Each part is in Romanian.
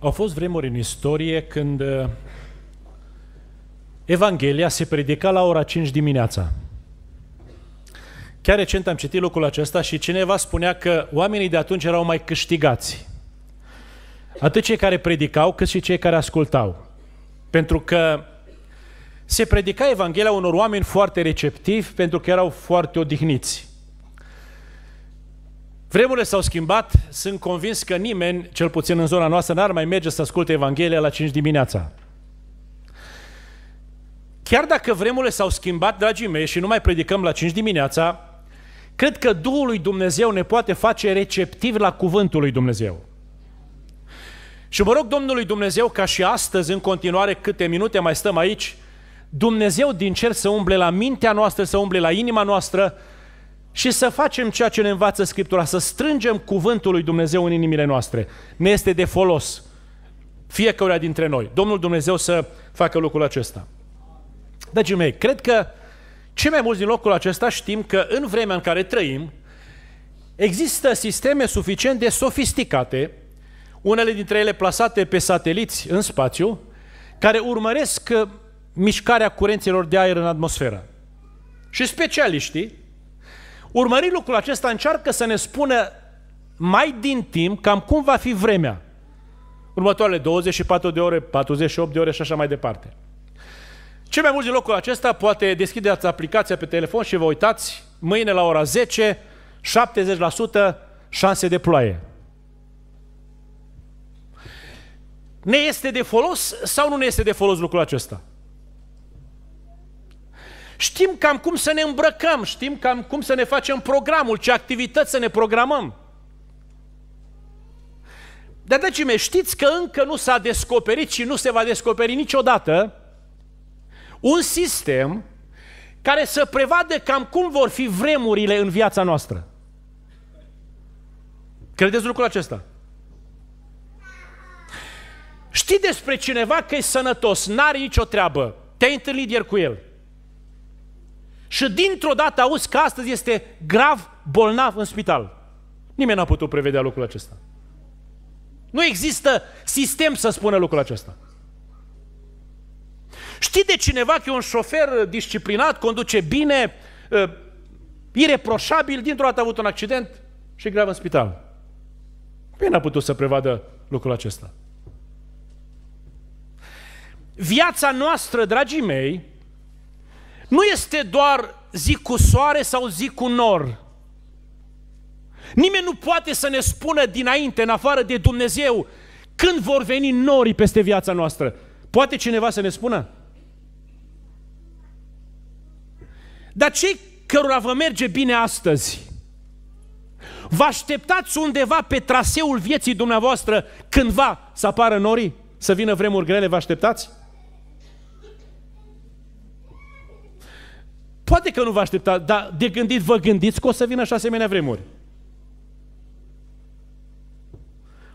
Au fost vremuri în istorie când uh, Evanghelia se predica la ora 5 dimineața. Chiar recent am citit lucrul acesta și cineva spunea că oamenii de atunci erau mai câștigați. Atât cei care predicau, cât și cei care ascultau. Pentru că se predica Evanghelia unor oameni foarte receptivi, pentru că erau foarte odihniți. Vremurile s-au schimbat, sunt convins că nimeni, cel puțin în zona noastră, n-ar mai merge să asculte Evanghelia la 5 dimineața. Chiar dacă vremurile s-au schimbat, dragii mei, și nu mai predicăm la 5 dimineața, cred că Duhul lui Dumnezeu ne poate face receptiv la cuvântul lui Dumnezeu. Și mă rog Domnului Dumnezeu ca și astăzi, în continuare, câte minute mai stăm aici, Dumnezeu din cer să umble la mintea noastră, să umble la inima noastră, și să facem ceea ce ne învață Scriptura, să strângem cuvântul lui Dumnezeu în inimile noastre. Ne este de folos fiecare dintre noi. Domnul Dumnezeu să facă lucrul acesta. Dragii mei, cred că cei mai mulți din locul acesta știm că în vremea în care trăim, există sisteme suficient de sofisticate, unele dintre ele plasate pe sateliți în spațiu, care urmăresc mișcarea curenților de aer în atmosferă. Și specialiștii urmări lucrul acesta încearcă să ne spună mai din timp cam cum va fi vremea. Următoarele 24 de ore, 48 de ore și așa mai departe. Ce mai mult din locul acesta poate deschideți aplicația pe telefon și vă uitați mâine la ora 10, 70% șanse de ploaie. Ne este de folos sau nu ne este de folos lucrul acesta? Știm cam cum să ne îmbrăcăm, știm cam cum să ne facem programul, ce activități să ne programăm. Dar, dragii mei, știți că încă nu s-a descoperit și nu se va descoperi niciodată un sistem care să prevadă cam cum vor fi vremurile în viața noastră. Credeți lucrul acesta? Știi despre cineva că e sănătos, n-are nicio treabă, te-ai întâlnit ieri cu el, și dintr-o dată auzi că astăzi este grav bolnav în spital. Nimeni n-a putut prevedea lucrul acesta. Nu există sistem să spună lucrul acesta. Știi de cineva că e un șofer disciplinat, conduce bine, ă, ireproșabil, dintr-o dată a avut un accident și grav în spital. Bine n-a putut să prevadă lucrul acesta. Viața noastră, dragii mei, nu este doar zi cu soare sau zi cu nor. Nimeni nu poate să ne spună dinainte, în afară de Dumnezeu, când vor veni norii peste viața noastră. Poate cineva să ne spună? Dar cei cărora vă merge bine astăzi, vă așteptați undeva pe traseul vieții dumneavoastră cândva să apară norii? Să vină vremuri grele, vă așteptați? Poate că nu vă aștepta, dar de gândit vă gândiți că o să vină și asemenea vremuri.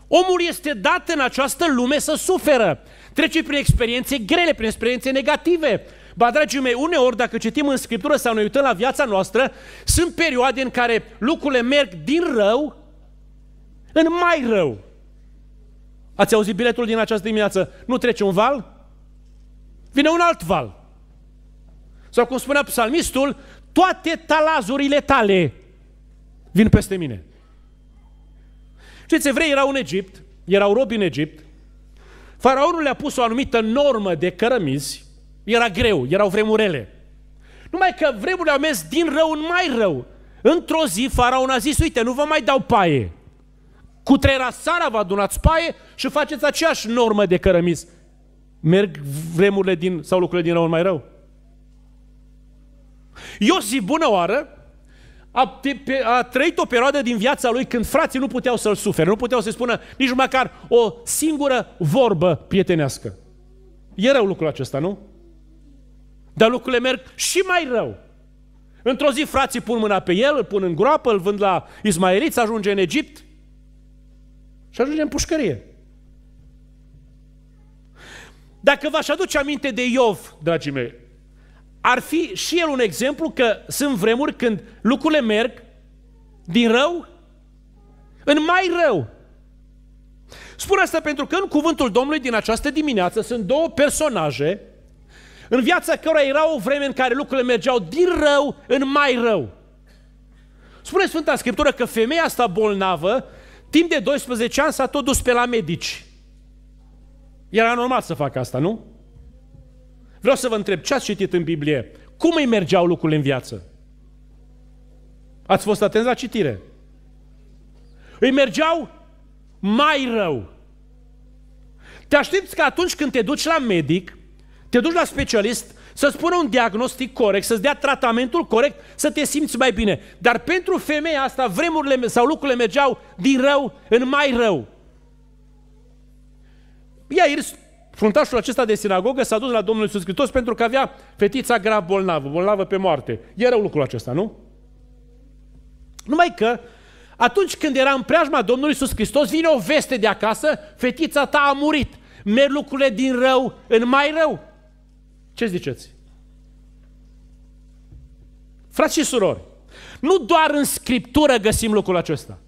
Omul este dat în această lume să suferă. Trece prin experiențe grele, prin experiențe negative. Ba, dragii mei, uneori, dacă citim în Scriptură sau ne uităm la viața noastră, sunt perioade în care lucrurile merg din rău în mai rău. Ați auzit biletul din această dimineață? Nu trece un val? Vine un alt val. Sau cum spunea psalmistul, toate talazurile tale vin peste mine. Știți, evrei erau în Egipt, erau robi în Egipt, faraonul le-a pus o anumită normă de cărămizi, era greu, erau vremurile. Numai că vremurile au mers din rău în mai rău. Într-o zi, faraon a zis, uite, nu vă mai dau paie. Cu trei rasara vă adunați paie și faceți aceeași normă de cărămizi. Merg vremurile din, sau lucrurile din rău în mai rău. Iosif, bună oară, a, a trăit o perioadă din viața lui când frații nu puteau să-l sufere, nu puteau să-i spună nici măcar o singură vorbă prietenească. E rău lucrul acesta, nu? Dar lucrurile merg și mai rău. Într-o zi frații pun mâna pe el, îl pun în groapă, îl vând la Ismaeliți, ajunge în Egipt și ajunge în pușcărie. Dacă v-aș aduce aminte de Iov, dragii mei, ar fi și el un exemplu că sunt vremuri când lucrurile merg din rău în mai rău. Spun asta pentru că în cuvântul Domnului din această dimineață sunt două personaje în viața cărora era o vreme în care lucrurile mergeau din rău în mai rău. Spune Sfânta Scriptură că femeia asta bolnavă, timp de 12 ani s-a tot dus pe la medici. Era normal să facă asta, nu? Vreau să vă întreb, ce ați citit în Biblie? Cum îi mergeau lucrurile în viață? Ați fost atenți la citire? Îi mergeau mai rău. Te aștepți că atunci când te duci la medic, te duci la specialist, să spună un diagnostic corect, să-ți dea tratamentul corect, să te simți mai bine. Dar pentru femeia asta, vremurile sau lucrurile mergeau din rău în mai rău. Ea Fruntașul acesta de sinagogă s-a dus la Domnul Iisus Hristos pentru că avea fetița grav bolnavă, bolnavă pe moarte. Era un lucru acesta, nu? Numai că atunci când era în preajma Domnului Iisus Hristos, vine o veste de acasă, fetița ta a murit. Merg lucrurile din rău în mai rău. Ce ziceți? Frați și surori, nu doar în Scriptură găsim lucrul acesta.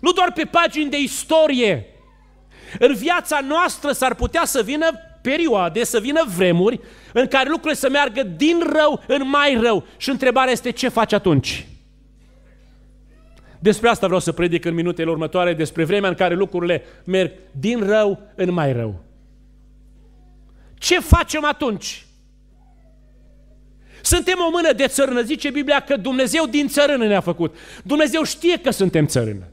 Nu doar pe pagini de istorie în viața noastră s-ar putea să vină perioade, să vină vremuri în care lucrurile să meargă din rău în mai rău. Și întrebarea este ce faci atunci? Despre asta vreau să predic în minutele următoare, despre vremea în care lucrurile merg din rău în mai rău. Ce facem atunci? Suntem o mână de țărână. Zice Biblia că Dumnezeu din țărână ne-a făcut. Dumnezeu știe că suntem țărână.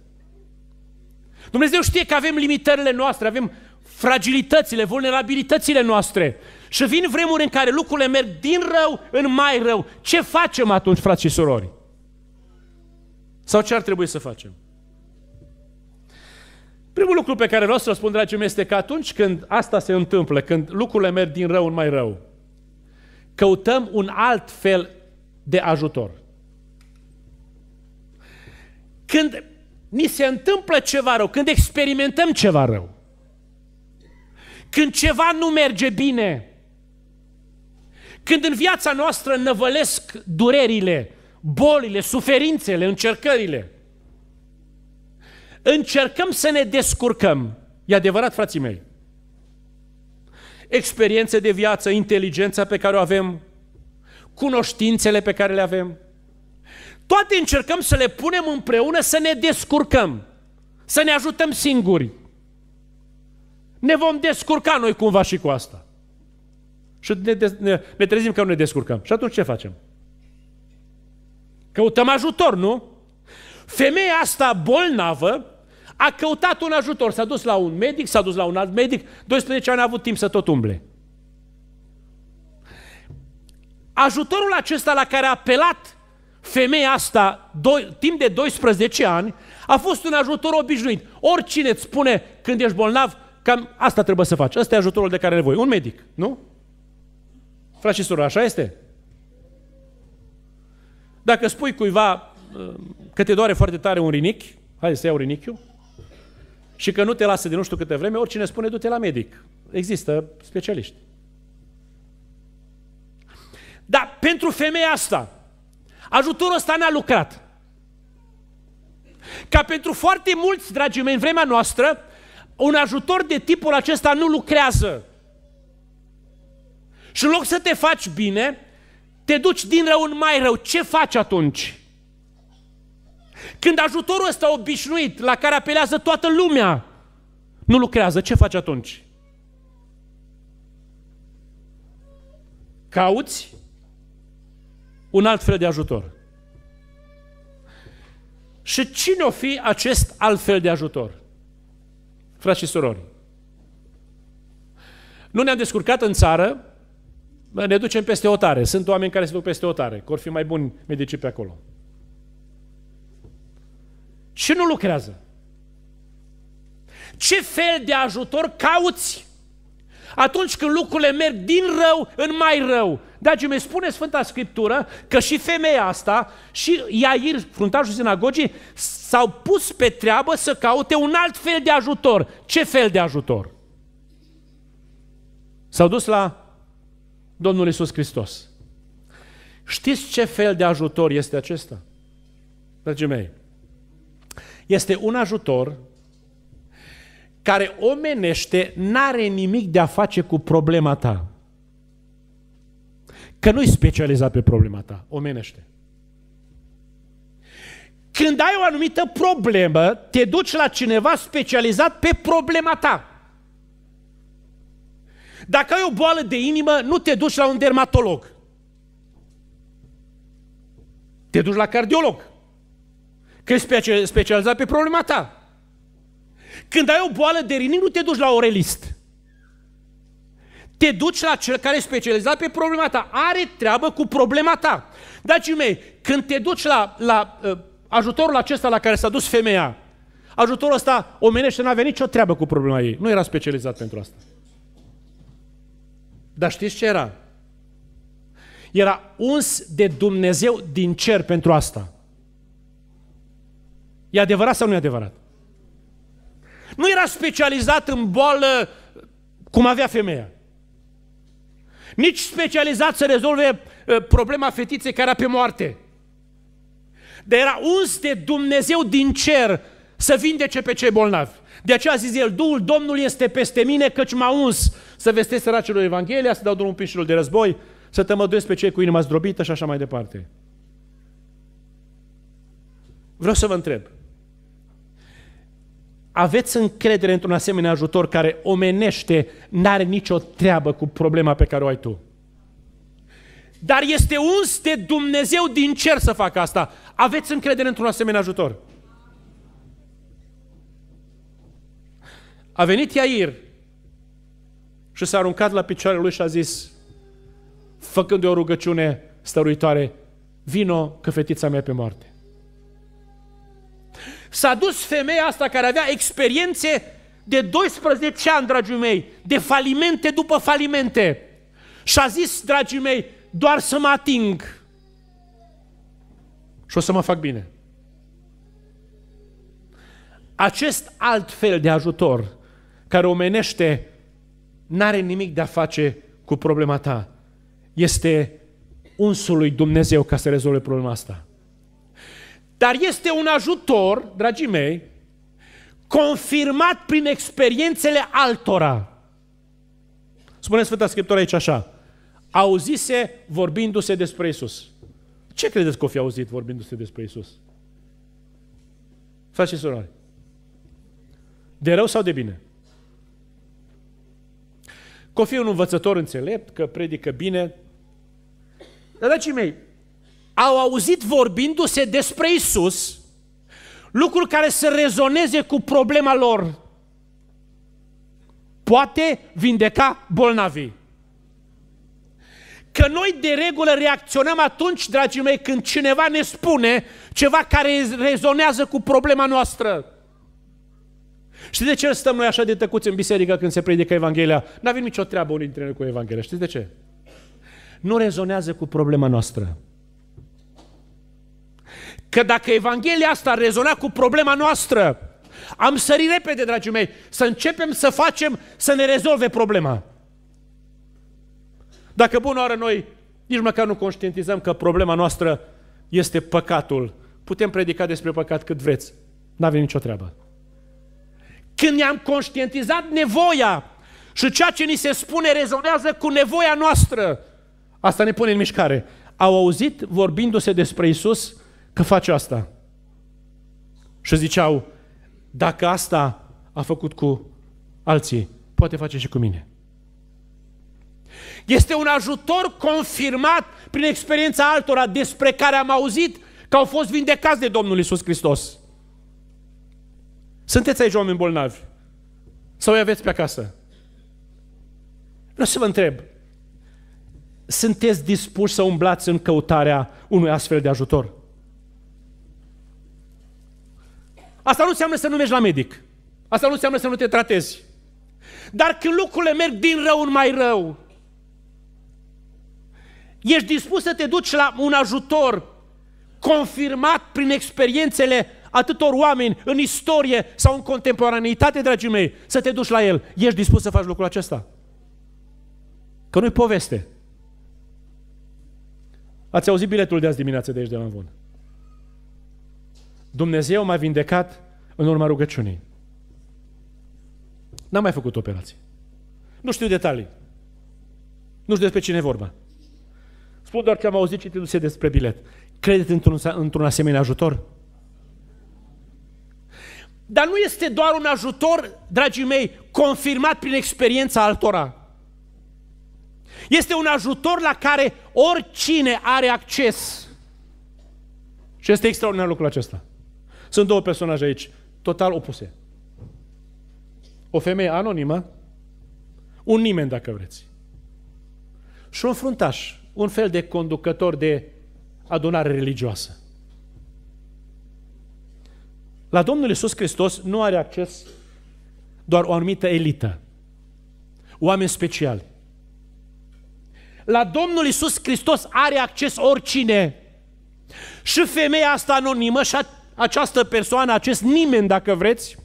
Dumnezeu știe că avem limitările noastre, avem fragilitățile, vulnerabilitățile noastre. Și vin vremuri în care lucrurile merg din rău în mai rău. Ce facem atunci, frați și surori? Sau ce ar trebui să facem? Primul lucru pe care vreau să răspund, dragii mei, este că atunci când asta se întâmplă, când lucrurile merg din rău în mai rău, căutăm un alt fel de ajutor. Când ni se întâmplă ceva rău, când experimentăm ceva rău, când ceva nu merge bine, când în viața noastră năvălesc durerile, bolile, suferințele, încercările, încercăm să ne descurcăm. E adevărat, frații mei. Experiențe de viață, inteligența pe care o avem, cunoștințele pe care le avem, toate încercăm să le punem împreună să ne descurcăm, să ne ajutăm singuri. Ne vom descurca noi cumva și cu asta. Și ne, ne, ne trezim că nu ne descurcăm. Și atunci ce facem? Căutăm ajutor, nu? Femeia asta bolnavă a căutat un ajutor. S-a dus la un medic, s-a dus la un alt medic. 12 ani a avut timp să tot umble. Ajutorul acesta la care a apelat femeia asta, do- timp de 12 ani, a fost un ajutor obișnuit. Oricine îți spune când ești bolnav, cam asta trebuie să faci. Asta e ajutorul de care ai nevoie. Un medic, nu? Frate și așa este? Dacă spui cuiva uh, că te doare foarte tare un rinichi, hai să iau rinichiul, și că nu te lasă de nu știu câte vreme, oricine spune du-te la medic. Există specialiști. Dar pentru femeia asta, Ajutorul ăsta n-a lucrat. Ca pentru foarte mulți, dragii mei, în vremea noastră, un ajutor de tipul acesta nu lucrează. Și în loc să te faci bine, te duci din rău în mai rău. Ce faci atunci? Când ajutorul ăsta obișnuit, la care apelează toată lumea, nu lucrează, ce faci atunci? Cauți un alt fel de ajutor. Și cine o fi acest alt fel de ajutor? Frați și surori, nu ne-am descurcat în țară, ne ducem peste o tare. Sunt oameni care se duc peste o tare, că or fi mai buni medicii pe acolo. Și nu lucrează. Ce fel de ajutor cauți atunci când lucrurile merg din rău în mai rău, Dragii mei, spune Sfânta Scriptură că și femeia asta și Iair, fruntașul sinagogii, s-au pus pe treabă să caute un alt fel de ajutor. Ce fel de ajutor? S-au dus la Domnul Isus Hristos. Știți ce fel de ajutor este acesta? Dragii mei, este un ajutor care omenește n-are nimic de a face cu problema ta. Că nu-i specializat pe problema ta, omenește. Când ai o anumită problemă, te duci la cineva specializat pe problema ta. Dacă ai o boală de inimă, nu te duci la un dermatolog. Te duci la cardiolog. Că e specializat pe problema ta. Când ai o boală de rinichi, nu te duci la orelist. Te duci la cel care e specializat pe problema ta. Are treabă cu problema ta. Dragii mei, când te duci la, la uh, ajutorul acesta la care s-a dus femeia, ajutorul ăsta omenește, n-avea nicio treabă cu problema ei. Nu era specializat pentru asta. Dar știți ce era? Era uns de Dumnezeu din cer pentru asta. E adevărat sau nu e adevărat? Nu era specializat în boală cum avea femeia nici specializat să rezolve uh, problema fetiței care era pe moarte. Dar era uns de Dumnezeu din cer să vindece pe cei bolnavi. De aceea a zis el, Duhul Domnului este peste mine, căci m-a uns să vestesc săracilor Evanghelia, să dau drumul pinșilor de război, să tămăduiesc pe cei cu inima zdrobită și așa mai departe. Vreau să vă întreb, aveți încredere într-un asemenea ajutor care omenește, n-are nicio treabă cu problema pe care o ai tu. Dar este uns de Dumnezeu din cer să facă asta. Aveți încredere într-un asemenea ajutor. A venit Iair și s-a aruncat la picioarele lui și a zis, făcând o rugăciune stăruitoare, vino că fetița mea pe moarte. S-a dus femeia asta care avea experiențe de 12 ani, dragii mei, de falimente după falimente. Și a zis, dragii mei, doar să mă ating. Și o să mă fac bine. Acest alt fel de ajutor care omenește n-are nimic de a face cu problema ta. Este unsul lui Dumnezeu ca să rezolve problema asta. Dar este un ajutor, dragii mei, confirmat prin experiențele altora. Spune Sfânta Scriptură aici așa. Auzise vorbindu-se despre Isus. Ce credeți că o fi auzit vorbindu-se despre Isus? Frați și surori, de rău sau de bine? Că o fi un învățător înțelept, că predică bine. Dar, dragii mei, au auzit vorbindu-se despre Isus, lucruri care să rezoneze cu problema lor. Poate vindeca bolnavii. Că noi de regulă reacționăm atunci, dragii mei, când cineva ne spune ceva care rezonează cu problema noastră. Știți de ce stăm noi așa de tăcuți în biserică când se predică Evanghelia? N-avem nicio treabă unii dintre noi cu Evanghelia. Știți de ce? Nu rezonează cu problema noastră că dacă Evanghelia asta ar rezona cu problema noastră, am sărit repede, dragii mei, să începem să facem să ne rezolve problema. Dacă bună oară noi nici măcar nu conștientizăm că problema noastră este păcatul, putem predica despre păcat cât vreți. N-avem nicio treabă. Când ne-am conștientizat nevoia și ceea ce ni se spune rezonează cu nevoia noastră, asta ne pune în mișcare. Au auzit vorbindu-se despre Isus că face asta. Și ziceau, dacă asta a făcut cu alții, poate face și cu mine. Este un ajutor confirmat prin experiența altora despre care am auzit că au fost vindecați de Domnul Isus Hristos. Sunteți aici oameni bolnavi sau îi aveți pe acasă. Vreau să vă întreb, sunteți dispuși să umblați în căutarea unui astfel de ajutor? Asta nu înseamnă să nu mergi la medic. Asta nu înseamnă să nu te tratezi. Dar când lucrurile merg din rău în mai rău, ești dispus să te duci la un ajutor confirmat prin experiențele atâtor oameni în istorie sau în contemporaneitate, dragii mei, să te duci la el. Ești dispus să faci lucrul acesta? Că nu-i poveste. Ați auzit biletul de azi dimineață de aici de la Anvon. Dumnezeu m-a vindecat în urma rugăciunii. N-am mai făcut operații. Nu știu detalii. Nu știu despre cine e vorba. Spun doar ce am auzit citindu-se despre bilet. Credeți într-un, într-un asemenea ajutor? Dar nu este doar un ajutor, dragii mei, confirmat prin experiența altora. Este un ajutor la care oricine are acces. Și este extraordinar lucrul acesta. Sunt două personaje aici, total opuse. O femeie anonimă, un nimeni dacă vreți, și un fruntaș, un fel de conducător de adunare religioasă. La Domnul Iisus Hristos nu are acces doar o anumită elită, oameni speciali. La Domnul Iisus Hristos are acces oricine. Și femeia asta anonimă și această persoană, acest nimeni, dacă vreți,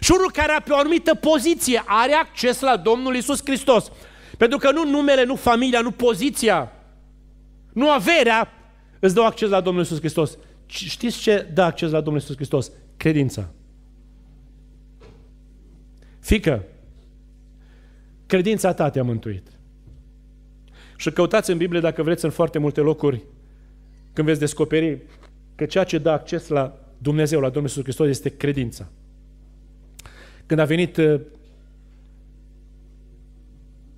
și unul care pe o anumită poziție are acces la Domnul Isus Hristos. Pentru că nu numele, nu familia, nu poziția, nu averea îți dă acces la Domnul Isus Hristos. Știți ce dă acces la Domnul Isus Hristos? Credința. Fică, credința ta te-a mântuit. Și căutați în Biblie, dacă vreți, în foarte multe locuri, când veți descoperi că ceea ce dă acces la Dumnezeu, la Domnul Iisus Hristos, este credința. Când a venit uh,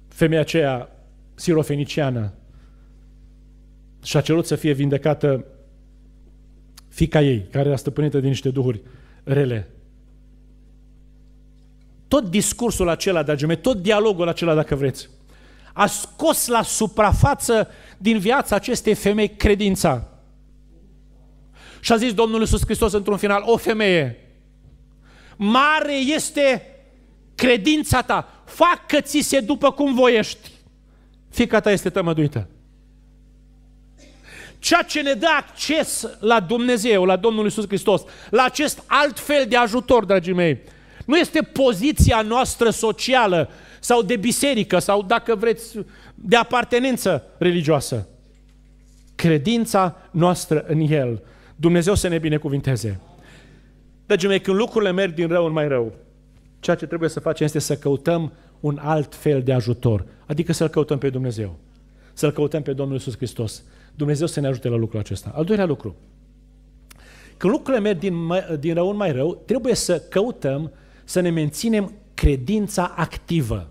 femeia aceea sirofeniciană și a cerut să fie vindecată fica ei, care era stăpânită de niște duhuri rele. Tot discursul acela, dragii mei, tot dialogul acela, dacă vreți, a scos la suprafață din viața acestei femei credința. Și a zis Domnul Iisus Hristos într-un final, o femeie, mare este credința ta, facă-ți-se după cum voiești. Fica ta este tămăduită. Ceea ce ne dă acces la Dumnezeu, la Domnul Iisus Hristos, la acest alt fel de ajutor, dragii mei, nu este poziția noastră socială sau de biserică sau, dacă vreți, de apartenență religioasă. Credința noastră în El. Dumnezeu să ne binecuvinteze. Dragii mei, când lucrurile merg din rău în mai rău, ceea ce trebuie să facem este să căutăm un alt fel de ajutor, adică să-L căutăm pe Dumnezeu, să-L căutăm pe Domnul Iisus Hristos. Dumnezeu să ne ajute la lucrul acesta. Al doilea lucru, când lucrurile merg din, din rău în mai rău, trebuie să căutăm să ne menținem credința activă.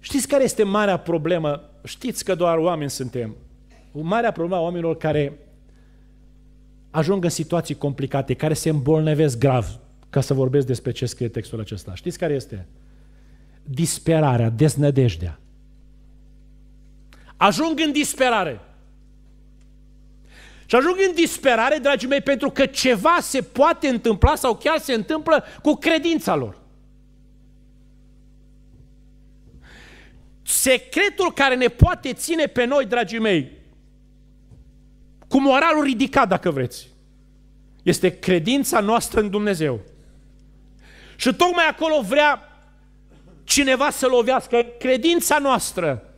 Știți care este marea problemă? Știți că doar oameni suntem marea problemă a oamenilor care ajung în situații complicate, care se îmbolnăvesc grav, ca să vorbesc despre ce scrie textul acesta. Știți care este? Disperarea, deznădejdea. Ajung în disperare. Și ajung în disperare, dragii mei, pentru că ceva se poate întâmpla sau chiar se întâmplă cu credința lor. Secretul care ne poate ține pe noi, dragii mei, cu moralul ridicat, dacă vreți. Este credința noastră în Dumnezeu. Și tocmai acolo vrea cineva să lovească credința noastră.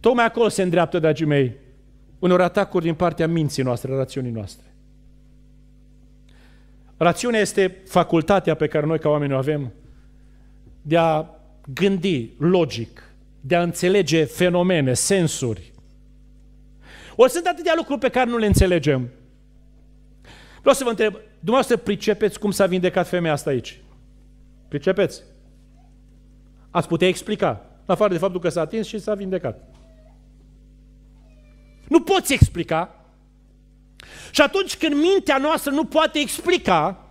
Tocmai acolo se îndreaptă, dragii mei, unor atacuri din partea minții noastre, rațiunii noastre. Rațiunea este facultatea pe care noi ca oameni o avem de a gândi logic, de a înțelege fenomene, sensuri, ori sunt atâtea lucruri pe care nu le înțelegem. Vreau să vă întreb, dumneavoastră pricepeți cum s-a vindecat femeia asta aici? Pricepeți? Ați putea explica, în afară de faptul că s-a atins și s-a vindecat. Nu poți explica. Și atunci când mintea noastră nu poate explica,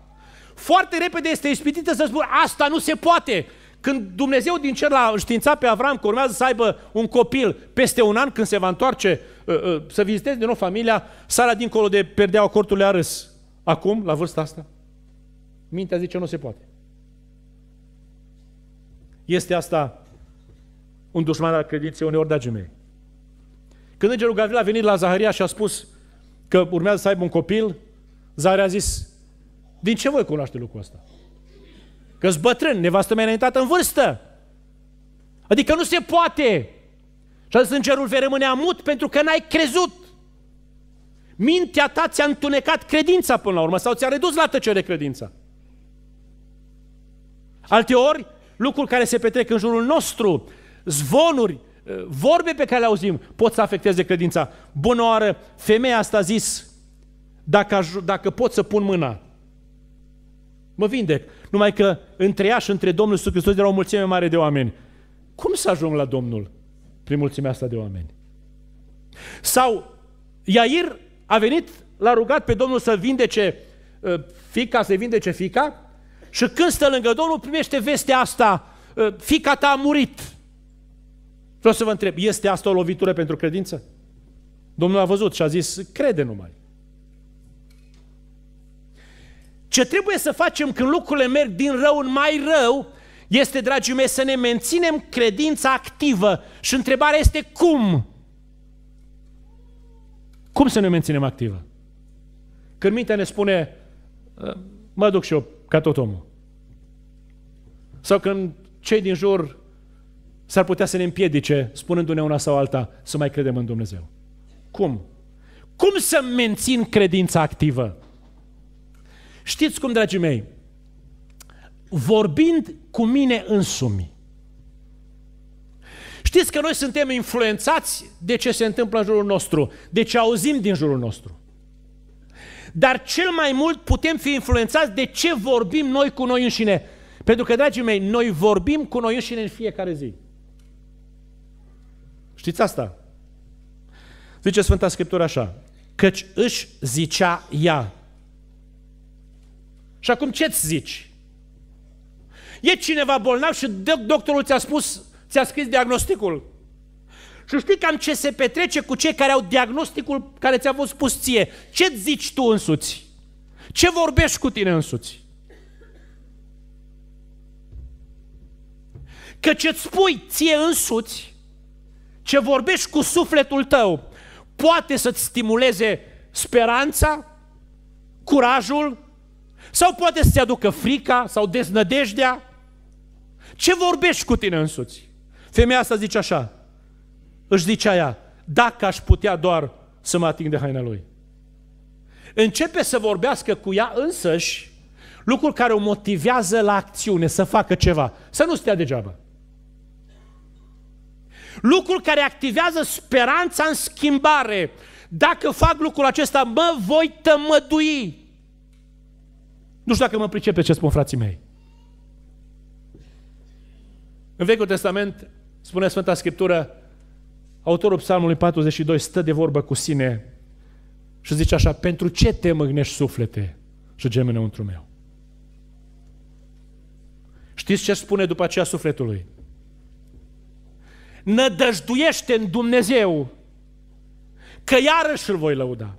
foarte repede este ispitită să spună, asta nu se poate, când Dumnezeu din cer l-a științat pe Avram că urmează să aibă un copil peste un an când se va întoarce uh, uh, să viziteze din nou familia, Sara dincolo de perdeaua cortului a râs. Acum, la vârsta asta, mintea zice nu se poate. Este asta un dușman al credinței uneori, dragii mei. Când îngerul Gavril a venit la Zaharia și a spus că urmează să aibă un copil, Zaharia a zis, din ce voi cunoaște lucrul ăsta? că bătrân, nevastă mea înaintat în vârstă. Adică nu se poate. Și atunci îngerul vei rămâne amut pentru că n-ai crezut. Mintea ta ți-a întunecat credința până la urmă sau ți-a redus la tăcere credința. Alteori, lucruri care se petrec în jurul nostru, zvonuri, eh, vorbe pe care le auzim, pot să afecteze credința. Bună oară, femeia asta a zis, dacă, dacă pot să pun mâna, mă vindec. Numai că între ea și între Domnul Iisus Hristos era o mulțime mare de oameni. Cum să ajung la Domnul prin mulțimea asta de oameni? Sau Iair a venit, l-a rugat pe Domnul să vindece uh, fica, să vindece fica și când stă lângă Domnul primește vestea asta, uh, fica ta a murit. Vreau să vă întreb, este asta o lovitură pentru credință? Domnul a văzut și a zis, crede numai. Ce trebuie să facem când lucrurile merg din rău în mai rău este, dragii mei, să ne menținem credința activă. Și întrebarea este cum? Cum să ne menținem activă? Când mintea ne spune, ă, mă duc și eu ca tot omul. Sau când cei din jur s-ar putea să ne împiedice, spunându-ne una sau alta, să mai credem în Dumnezeu. Cum? Cum să mențin credința activă? Știți cum, dragii mei, vorbind cu mine însumi, Știți că noi suntem influențați de ce se întâmplă în jurul nostru, de ce auzim din jurul nostru. Dar cel mai mult putem fi influențați de ce vorbim noi cu noi înșine. Pentru că, dragii mei, noi vorbim cu noi înșine în fiecare zi. Știți asta? Zice Sfânta Scriptură așa, căci își zicea ea, și acum ce-ți zici? E cineva bolnav și doctorul ți-a spus, ți-a scris diagnosticul. Și știi cam ce se petrece cu cei care au diagnosticul care ți-a fost spus ție. Ce-ți zici tu însuți? Ce vorbești cu tine însuți? Că ce-ți spui ție însuți, ce vorbești cu sufletul tău, poate să-ți stimuleze speranța, curajul, sau poate să-ți aducă frica sau deznădejdea. Ce vorbești cu tine însuți? Femeia asta zice așa, își zice aia, dacă aș putea doar să mă ating de haina lui. Începe să vorbească cu ea însăși lucruri care o motivează la acțiune, să facă ceva, să nu stea degeaba. Lucruri care activează speranța în schimbare. Dacă fac lucrul acesta, mă voi tămădui. Nu știu dacă mă pricepe ce spun frații mei. În Vechiul Testament, spune Sfânta Scriptură, autorul Psalmului 42 stă de vorbă cu sine și zice așa, pentru ce te măgnești suflete și gemi înăuntru meu? Știți ce spune după aceea sufletului? Nădăjduiește în Dumnezeu că iarăși îl voi lăuda.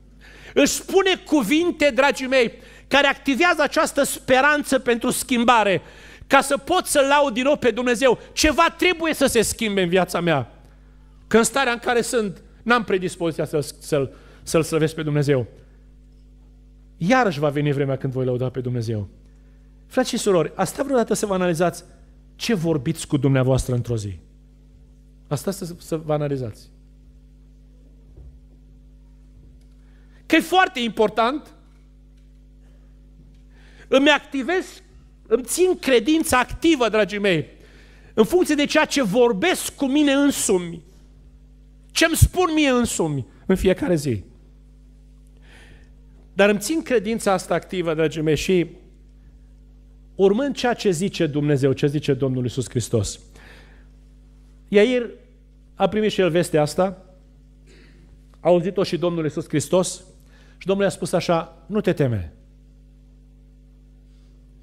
Își spune cuvinte, dragii mei, care activează această speranță pentru schimbare. Ca să pot să laud din nou pe Dumnezeu, ceva trebuie să se schimbe în viața mea. Că în starea în care sunt, n-am predispoziția să-L, să-l, să-l slăvesc pe Dumnezeu. Iarăși va veni vremea când voi lauda pe Dumnezeu. Frați și surori, asta vreodată să vă analizați ce vorbiți cu dumneavoastră într-o zi. Asta să, să vă analizați. Că e foarte important îmi activez, îmi țin credința activă, dragii mei, în funcție de ceea ce vorbesc cu mine însumi, ce îmi spun mie însumi în fiecare zi. Dar îmi țin credința asta activă, dragii mei, și urmând ceea ce zice Dumnezeu, ce zice Domnul Iisus Hristos. Iair a primit și el vestea asta, a auzit-o și Domnul Iisus Hristos și Domnul i-a spus așa, nu te teme,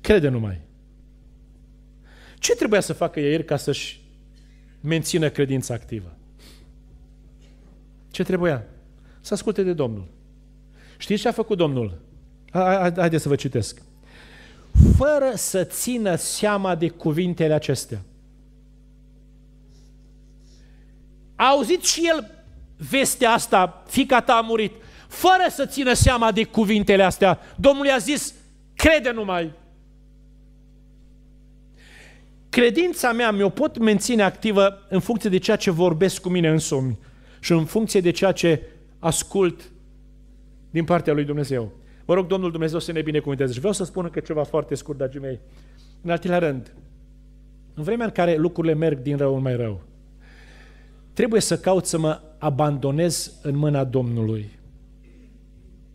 Crede numai. Ce trebuia să facă Iair ca să-și mențină credința activă? Ce trebuia? Să asculte de Domnul. Știți ce a făcut Domnul? Haideți să vă citesc. Fără să țină seama de cuvintele acestea. A auzit și el vestea asta, fica ta a murit. Fără să țină seama de cuvintele astea, Domnul i-a zis, crede numai, Credința mea mi-o pot menține activă în funcție de ceea ce vorbesc cu mine însumi și în funcție de ceea ce ascult din partea lui Dumnezeu. Vă rog, Domnul Dumnezeu să ne binecuvânteze. Și vreau să spun că ceva foarte scurt, dragii mei. În al treilea rând, în vremea în care lucrurile merg din rău în mai rău, trebuie să caut să mă abandonez în mâna Domnului.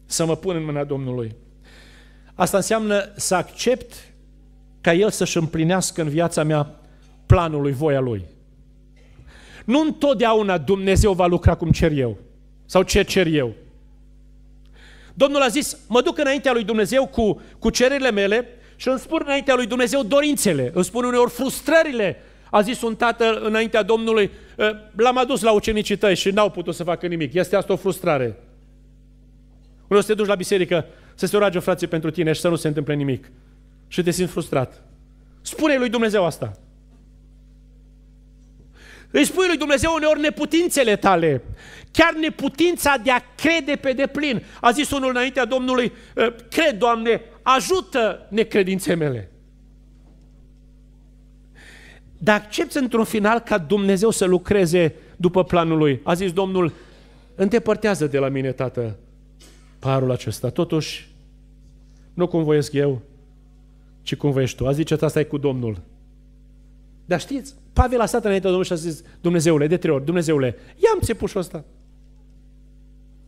Să mă pun în mâna Domnului. Asta înseamnă să accept ca El să-și împlinească în viața mea planul lui, voia Lui. Nu întotdeauna Dumnezeu va lucra cum cer eu sau ce cer eu. Domnul a zis, mă duc înaintea lui Dumnezeu cu, cu cererile mele și îmi spun înaintea lui Dumnezeu dorințele, îmi spun uneori frustrările. A zis un tată înaintea Domnului, ă, l-am adus la ucenicii tăi și n-au putut să facă nimic. Este asta o frustrare. Uneori să te duci la biserică să se roage o frație pentru tine și să nu se întâmple nimic și te simți frustrat. Spune lui Dumnezeu asta. Îi spui lui Dumnezeu uneori neputințele tale, chiar neputința de a crede pe deplin. A zis unul înaintea Domnului, ă, cred, Doamne, ajută necredințe mele. Dar accepți într-un final ca Dumnezeu să lucreze după planul lui. A zis Domnul, îndepărtează de la mine, Tată, parul acesta. Totuși, nu cum voiesc eu, ce cum vă tu? A zice, asta e cu Domnul. Dar știți, Pavel a stat de Domnul și a zis, Dumnezeule, de trei ori, Dumnezeule, ia-mi țepușul ăsta.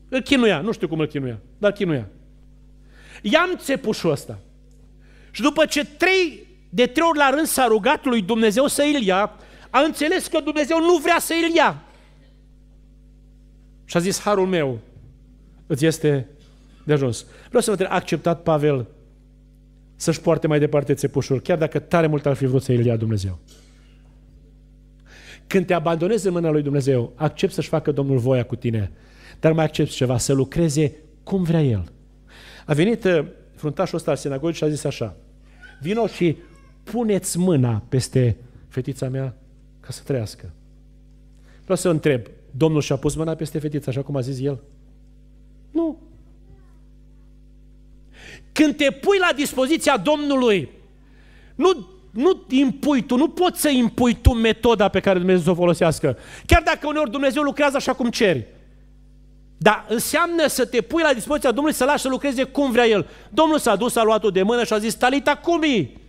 Îl chinuia, nu știu cum îl chinuia, dar chinuia. Ia-mi țepușul ăsta. Și după ce trei, de trei ori la rând s-a rugat lui Dumnezeu să îl ia, a înțeles că Dumnezeu nu vrea să îl ia. Și a zis, harul meu îți este de ajuns. Vreau să vă întreb, a acceptat Pavel să-și poarte mai departe țepușul, chiar dacă tare mult ar fi vrut să i ia Dumnezeu. Când te abandonezi în mâna lui Dumnezeu, accept să-și facă Domnul voia cu tine, dar mai accept ceva, să lucreze cum vrea El. A venit uh, fruntașul ăsta al sinagogii și a zis așa, vino și puneți mâna peste fetița mea ca să trăiască. Vreau să întreb, Domnul și-a pus mâna peste fetița, așa cum a zis el? Nu. Când te pui la dispoziția Domnului, nu, nu impui tu, nu poți să impui tu metoda pe care Dumnezeu o folosească. Chiar dacă uneori Dumnezeu lucrează așa cum ceri. Dar înseamnă să te pui la dispoziția Domnului să lași să lucreze cum vrea El. Domnul s-a dus, a luat-o de mână și a zis, Talita, cumi!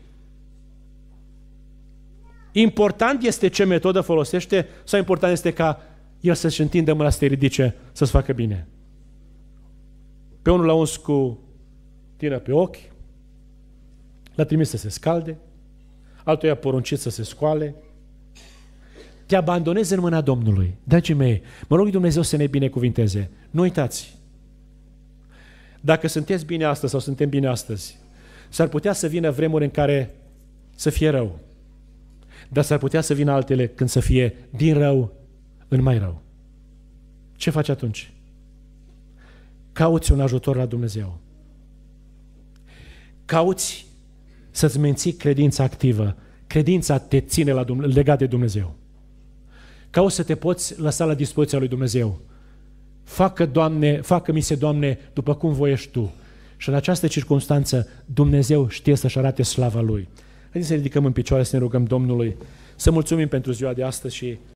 Important este ce metodă folosește sau important este ca el să-și întindă mâna să te ridice, să-ți facă bine. Pe unul la uns cu Tine pe ochi, l-a trimis să se scalde, altul i-a poruncit să se scoale, te abandonezi în mâna Domnului. Dragii mei, mă rog Dumnezeu să ne binecuvinteze. Nu uitați, dacă sunteți bine astăzi sau suntem bine astăzi, s-ar putea să vină vremuri în care să fie rău, dar s-ar putea să vină altele când să fie din rău în mai rău. Ce faci atunci? Cauți un ajutor la Dumnezeu cauți să-ți menții credința activă. Credința te ține la Dumnezeu, legat de Dumnezeu. Cauți să te poți lăsa la dispoziția lui Dumnezeu. Facă, Doamne, facă mi se, Doamne, după cum voiești Tu. Și în această circunstanță, Dumnezeu știe să-și arate slava Lui. Haideți să ne ridicăm în picioare, să ne rugăm Domnului, să mulțumim pentru ziua de astăzi și